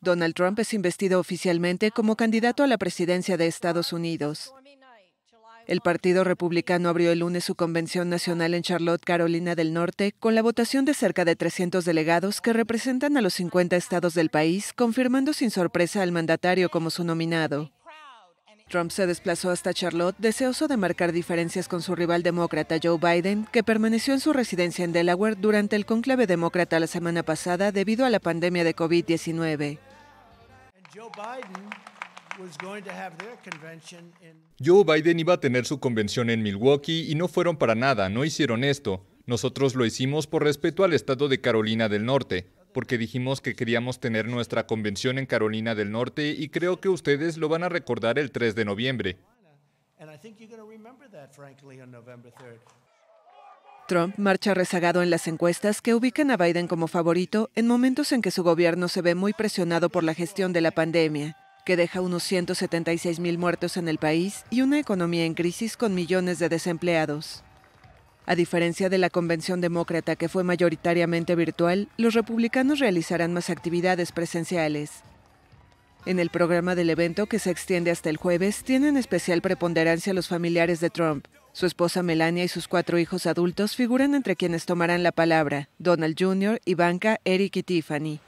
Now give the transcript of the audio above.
Donald Trump es investido oficialmente como candidato a la presidencia de Estados Unidos. El Partido Republicano abrió el lunes su convención nacional en Charlotte, Carolina del Norte, con la votación de cerca de 300 delegados que representan a los 50 estados del país, confirmando sin sorpresa al mandatario como su nominado. Trump se desplazó hasta Charlotte deseoso de marcar diferencias con su rival demócrata Joe Biden, que permaneció en su residencia en Delaware durante el conclave demócrata la semana pasada debido a la pandemia de COVID-19. Joe Biden iba a tener su convención en Milwaukee y no fueron para nada, no hicieron esto. Nosotros lo hicimos por respeto al estado de Carolina del Norte porque dijimos que queríamos tener nuestra convención en Carolina del Norte y creo que ustedes lo van a recordar el 3 de noviembre. Trump marcha rezagado en las encuestas que ubican a Biden como favorito en momentos en que su gobierno se ve muy presionado por la gestión de la pandemia, que deja unos 176 mil muertos en el país y una economía en crisis con millones de desempleados. A diferencia de la convención demócrata que fue mayoritariamente virtual, los republicanos realizarán más actividades presenciales. En el programa del evento, que se extiende hasta el jueves, tienen especial preponderancia los familiares de Trump. Su esposa Melania y sus cuatro hijos adultos figuran entre quienes tomarán la palabra, Donald Jr., Ivanka, Eric y Tiffany.